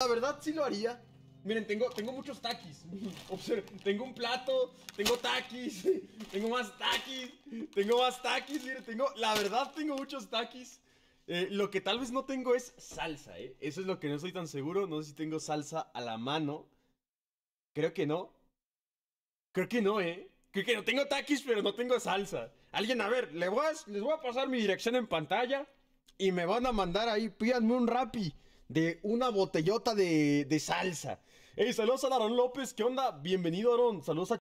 La verdad sí lo haría. Miren, tengo, tengo muchos taquis. Observe, tengo un plato, tengo taquis, tengo más taquis, tengo más taquis, miren, tengo, la verdad tengo muchos taquis. Eh, lo que tal vez no tengo es salsa, ¿eh? Eso es lo que no estoy tan seguro. No sé si tengo salsa a la mano. Creo que no. Creo que no, ¿eh? Creo que no tengo taquis, pero no tengo salsa. Alguien, a ver, les voy les voy a pasar mi dirección en pantalla y me van a mandar ahí. Pídanme un rapi de una botellota de, de salsa. Hey, saludos a Aaron López, ¿qué onda? Bienvenido, Aaron. Saludos a